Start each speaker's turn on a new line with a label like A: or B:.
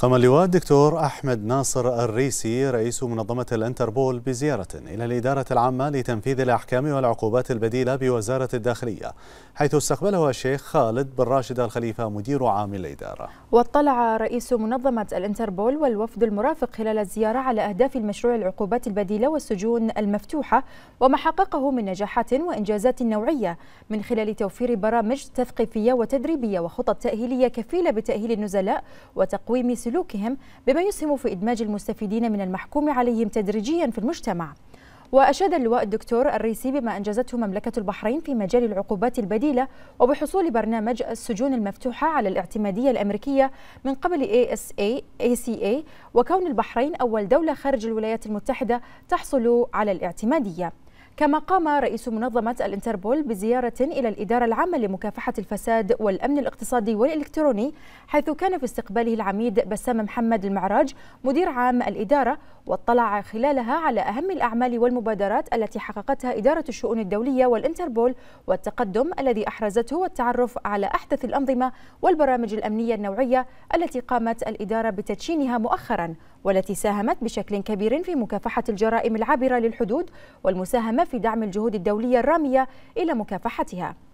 A: قام اللواء الدكتور أحمد ناصر الريسي رئيس منظمة الانتربول بزيارة إلى الإدارة العامة لتنفيذ الأحكام والعقوبات البديلة بوزارة الداخلية حيث استقبله الشيخ خالد بن راشد الخليفة مدير عام الإدارة
B: واطلع رئيس منظمة الانتربول والوفد المرافق خلال الزيارة على أهداف المشروع العقوبات البديلة والسجون المفتوحة وما حققه من نجاحات وإنجازات نوعية من خلال توفير برامج تثقيفية وتدريبية وخطط تأهيلية كفيلة بتأهيل النزلاء وتقويم سلوكهم بما يسهم في إدماج المستفيدين من المحكوم عليهم تدريجيا في المجتمع وأشاد اللواء الدكتور الريسي بما أنجزته مملكة البحرين في مجال العقوبات البديلة وبحصول برنامج السجون المفتوحة على الاعتمادية الأمريكية من قبل ASA ACA وكون البحرين أول دولة خارج الولايات المتحدة تحصل على الاعتمادية كما قام رئيس منظمة الانتربول بزيارة إلى الإدارة العامة لمكافحة الفساد والأمن الاقتصادي والإلكتروني حيث كان في استقباله العميد بسام محمد المعراج مدير عام الإدارة واطلع خلالها على أهم الأعمال والمبادرات التي حققتها إدارة الشؤون الدولية والانتربول والتقدم الذي أحرزته والتعرف على أحدث الأنظمة والبرامج الأمنية النوعية التي قامت الإدارة بتدشينها مؤخراً والتي ساهمت بشكل كبير في مكافحة الجرائم العابرة للحدود والمساهمة في دعم الجهود الدولية الرامية إلى مكافحتها